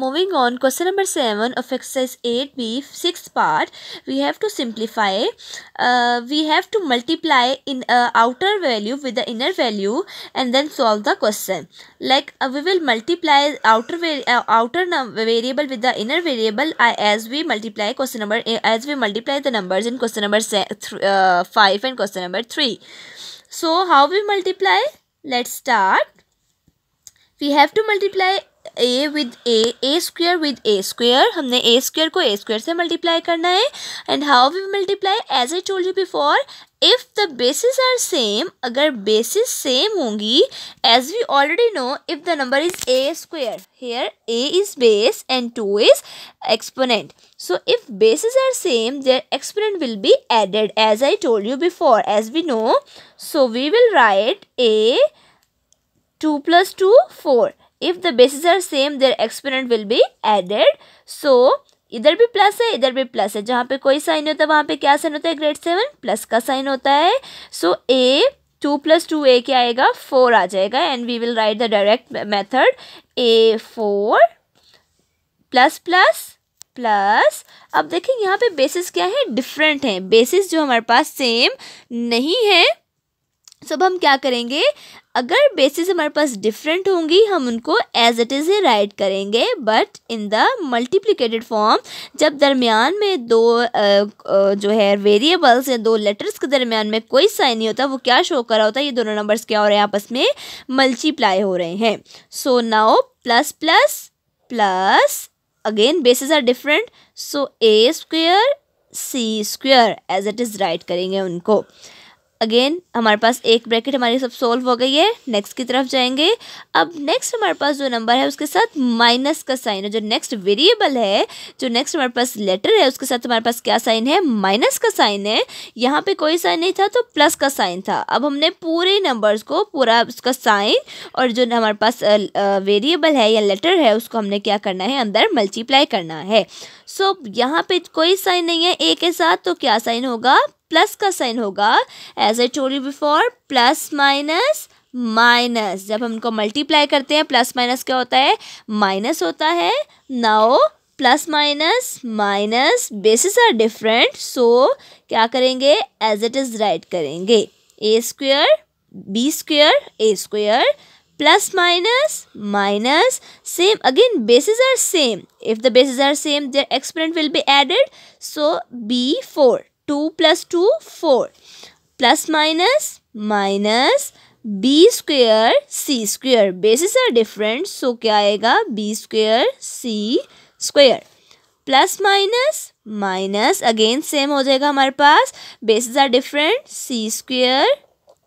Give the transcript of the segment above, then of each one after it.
Moving on, question number 7 of exercise 8b, 6th part, we have to simplify. Uh, we have to multiply in uh, outer value with the inner value and then solve the question. Like uh, we will multiply outer uh, outer variable with the inner variable uh, as we multiply question number uh, as we multiply the numbers in question number 5 and question number 3. So how we multiply? Let's start. We have to multiply A with A A square with A square हमने A square को ए square से multiply करना है and how we multiply as I told you before if the bases are same अगर bases same होंगी as we already know if the number is A square here A is base and two is exponent so if bases are same there exponent will be added as I told you before as we know so we will write A two plus two four if the bases are same their exponent will be added so इधर भी plus है इधर भी plus है जहाँ पे कोई sign होता है वहाँ पे क्या साइन होता है ग्रेड सेवन प्लस का साइन होता है so A two plus two A क्या आएगा फोर आ जाएगा and we will write the direct method A four plus plus plus अब देखें यहाँ पे बेसिस क्या है डिफरेंट हैं बेसिस जो हमारे पास सेम नहीं है सब हम क्या करेंगे अगर बेसिस हमारे पास डिफरेंट होंगी हम उनको एज इट इज़ राइट करेंगे but in the multiplicated form जब दरमियान में दो आ, आ, जो है वेरिएबल्स या दो लेटर्स के दरमियान में कोई साइन नहीं होता वो क्या शो कर रहा होता है ये दोनों नंबर्स क्या हो रहे हैं आपस में मल्टीप्लाई हो रहे हैं so now plus plus plus again bases are different so A square C square as it is write करेंगे उनको अगेन हमारे पास एक ब्रैकेट हमारी सब सोल्व हो गई है नेक्स्ट की तरफ जाएंगे अब नेक्स्ट हमारे पास जो नंबर है उसके साथ माइनस का साइन है जो नेक्स्ट वेरिएबल है जो नेक्स्ट हमारे पास लेटर है उसके साथ हमारे पास क्या साइन है माइनस का साइन है यहाँ पे कोई साइन नहीं था तो प्लस का साइन था अब हमने पूरे नंबर्स को पूरा उसका साइन और जो हमारे पास वेरिएबल है या लेटर है उसको हमने क्या करना है अंदर मल्टीप्लाई करना है सो so, यहाँ पे कोई साइन नहीं है ए के साथ तो क्या साइन होगा प्लस का साइन होगा as I told you before plus minus minus जब हम इनको मल्टीप्लाई करते हैं प्लस माइनस क्या होता है माइनस होता है now plus minus minus bases are different so क्या करेंगे एज इट इज़ राइट करेंगे A square B square A square minus minus same again bases are same if the bases are same same their will be added so B four two plus two four plus minus minus B square C square bases are different so क्या आएगा B square C square plus minus minus again same हो जाएगा हमारे पास bases are different C square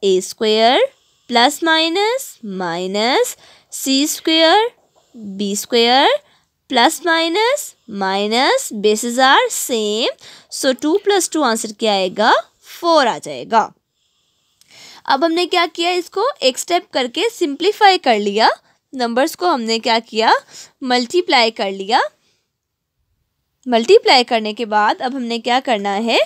A square plus minus minus C square B square plus minus minus bases are same so two plus two answer क्या आएगा four आ जाएगा अब हमने क्या किया इसको एक स्टेप करके सिंप्लीफाई कर लिया नंबर्स को हमने क्या किया मल्टीप्लाई कर लिया मल्टीप्लाई करने के बाद अब हमने क्या करना है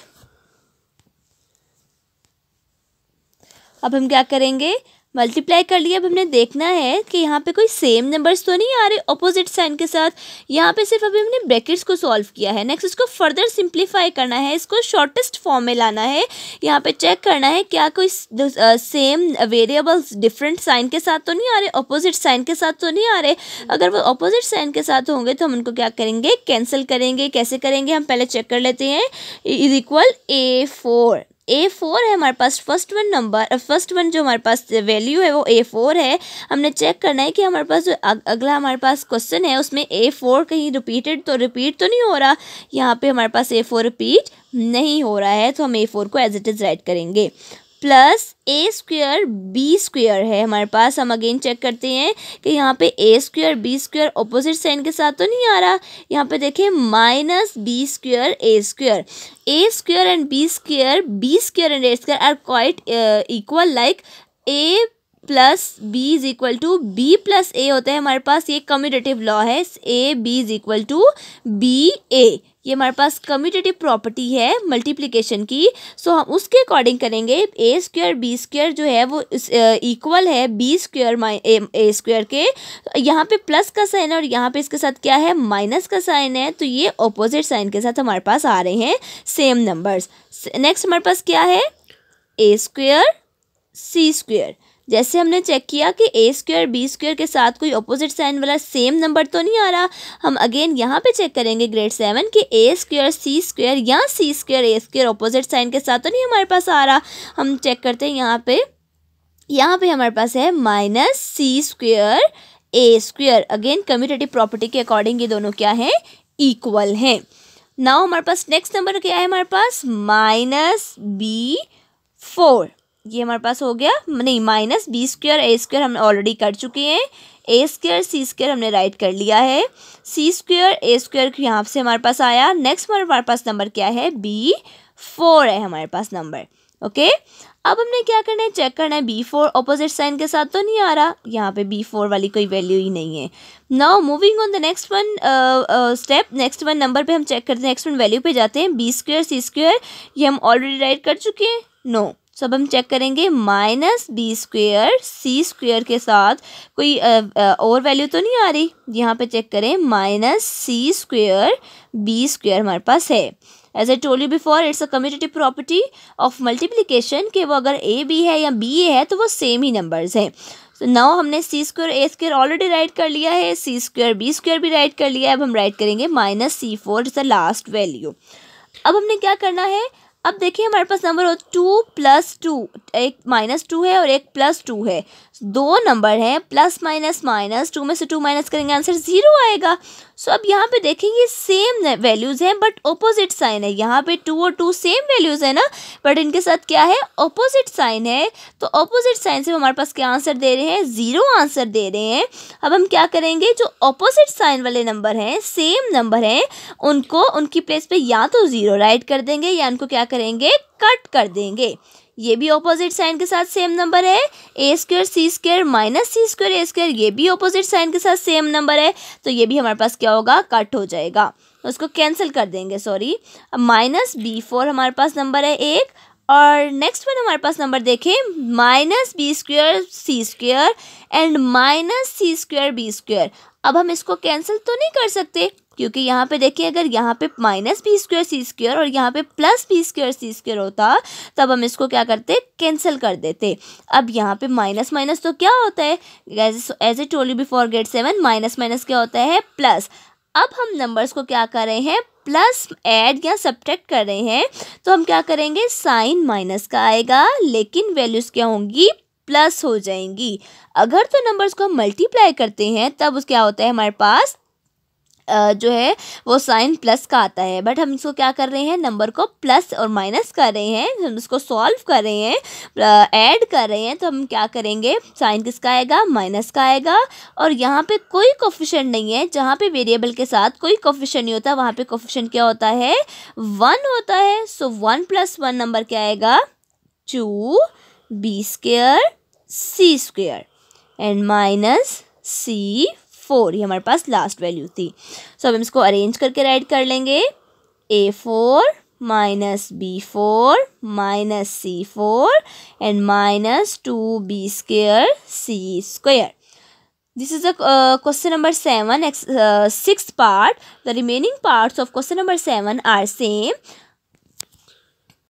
अब हम क्या करेंगे मल्टीप्लाई कर लिया अब हमने देखना है कि यहाँ पे कोई सेम नंबर्स तो नहीं आ रहे अपोजिट साइन के साथ यहाँ पे सिर्फ अभी हमने ब्रैकेट्स को सॉल्व किया है नेक्स्ट इसको फर्दर सिंप्लीफाई करना है इसको शॉर्टेस्ट फॉर्म में लाना है यहाँ पे चेक करना है क्या कोई सेम वेरिएबल्स डिफरेंट साइन के साथ तो नहीं आ रहे अपोजिट साइन के साथ तो नहीं आ रहे अगर वो अपोजिट साइन के साथ होंगे तो हम उनको क्या करेंगे कैंसिल करेंगे कैसे करेंगे हम पहले चेक कर लेते हैं is equal A four A four है हमारे पास first one number first one जो हमारे पास वैल्यू है वो ए फोर है हमने चेक करना है कि हमारे पास जो अग, अगला हमारे पास क्वेश्चन है उसमें ए फोर कहीं रिपीटेड तो रिपीट तो नहीं हो रहा यहाँ पे हमारे पास ए फोर रिपीट नहीं हो रहा है तो हम ए फोर को एज इट इज़ राइट करेंगे plus A square B square है हमारे पास हम अगेन चेक करते हैं कि यहाँ पे A square B square opposite sign के साथ तो नहीं आ रहा यहाँ पे देखें minus B square A square A square and B square B square and A square are quite equal like A plus B is equal to B plus A होता है हमारे पास ये कम्यूटेटिव लॉ है A B is equal to B A ये हमारे पास commutative property है मल्टीप्लिकेशन की सो हम उसके अकॉर्डिंग करेंगे ए स्क्र बी स्क्र जो है वो इक्वल है बी स्क्र ए स्क्र के यहाँ पे प्लस का साइन है और यहाँ पे इसके साथ क्या है माइनस का साइन है तो ये ऑपोजिट साइन के साथ हमारे पास आ रहे हैं सेम नंबर्स नेक्स्ट हमारे पास क्या है ए स्क्र सी स्क्वेयर जैसे हमने चेक किया कि ए स्क्वेयर बी स्क्वेयर के साथ कोई अपोजिट साइन वाला सेम नंबर तो नहीं आ रहा हम अगेन यहाँ पे चेक करेंगे ग्रेड सेवन कि ए स्क्वेयर सी स्क्वेयर या C square A square opposite sign के साथ तो नहीं हमारे पास आ रहा हम चेक करते हैं यहाँ पे यहाँ पे हमारे पास है minus C square A square again commutative property के अकॉर्डिंग ये दोनों क्या हैं इक्वल हैं नाउ हमारे पास नेक्स्ट नंबर क्या है हमारे पास माइनस बी फोर ये हमारे पास हो गया नहीं minus B square A square हमने ऑलरेडी कर चुके हैं ए स्क्वेयर सी स्क्वेयर हमने राइट कर लिया है सी स्क्वेयर ए स्क्वेयर यहाँ से हमारे पास आया नेक्स्ट हमारे पास नंबर क्या है बी फोर है हमारे पास नंबर ओके अब हमने क्या करना है चेक करना है बी फोर अपोजिट साइन के साथ तो नहीं आ रहा यहाँ पे बी फोर वाली कोई वैल्यू ही नहीं है now moving on the next one step next one number पे हम चेक करते हैं नेक्स्ट वन वैल्यू पे जाते हैं बी स्क्वेयर सी स्क्वेयर ये हम ऑलरेडी राइट कर चुके हैं नो no. अब हम चेक करेंगे minus B square C square के साथ कोई और वैल्यू तो नहीं आ रही यहाँ पे चेक करें minus C square B square हमारे पास है as I told you before it's a commutative property of multiplication कि वो अगर ए बी है या बी ए है तो वो सेम ही नंबर्स हैं तो नाउ हमने C square A square already write कर लिया है सी स्क्वेयर बी स्क्वेयर भी राइट कर लिया है अब हम राइट करेंगे minus C four is the last value अब हमने क्या करना है अब देखिए हमारे पास नंबर हो टू प्लस टू एक माइनस टू है और एक प्लस टू है दो नंबर हैं प्लस माइनस माइनस टू में से टू माइनस करेंगे आंसर ज़ीरो आएगा सो अब यहाँ पे देखेंगे सेम वैल्यूज़ हैं बट ऑपोजिट साइन है यहाँ पे टू और टू सेम वैल्यूज़ है ना बट इनके साथ क्या है ऑपोजिट साइन है तो ऑपोजिट साइन से हमारे पास क्या आंसर दे रहे हैं ज़ीरो आंसर दे रहे हैं अब हम क्या करेंगे जो ऑपोजिट साइन वाले नंबर हैं सेम नंबर हैं उनको उनकी प्लेस पर या तो ज़ीरो राइट कर देंगे या उनको क्या करेंगे कट कर देंगे ये भी ऑपोजिट साइन के साथ सेम नंबर है A square C square minus C square A square ये भी ऑपोजिट साइन के साथ सेम नंबर है तो ये भी हमारे पास क्या होगा कट हो जाएगा उसको कैंसिल कर देंगे सॉरी माइनस बी फोर हमारे पास नंबर है एक और नेक्स्ट वन हमारे पास नंबर देखें minus B square C square and minus C square B square अब हम इसको कैंसिल तो नहीं कर सकते क्योंकि यहाँ पे देखिए अगर यहाँ पे minus B square C square और यहाँ पे plus B square C square होता तब हम इसको क्या करते कैंसिल कर देते अब यहाँ पे माइनस माइनस तो क्या होता है as I told you before get seven minus minus क्या होता है प्लस अब हम नंबर्स को क्या कर रहे हैं प्लस ऐड या सब्ट्रैक्ट कर रहे हैं तो हम क्या करेंगे साइन माइनस का आएगा लेकिन वैल्यूज़ क्या होंगी प्लस हो जाएंगी अगर तो नंबर्स को मल्टीप्लाई करते हैं तब उस क्या होता है हमारे पास जो है वो साइन प्लस का आता है बट हम इसको क्या कर रहे हैं नंबर को प्लस और माइनस कर रहे हैं हम इसको सॉल्व कर रहे हैं ऐड कर रहे हैं तो हम क्या करेंगे साइन किसका आएगा माइनस का आएगा और यहाँ पे कोई कोफिशेंट नहीं है जहाँ पे वेरिएबल के साथ कोई कोफिशन नहीं होता वहाँ पे कोफिशन क्या होता है वन होता है so one plus one number क्या आएगा two B square C square and minus C four ये हमारे पास लास्ट वैल्यू थी सो अब हम इसको अरेंज करके राइड कर लेंगे A four minus B four minus C four and minus two B square C square this is a question number seven X six part the remaining parts of question number seven are same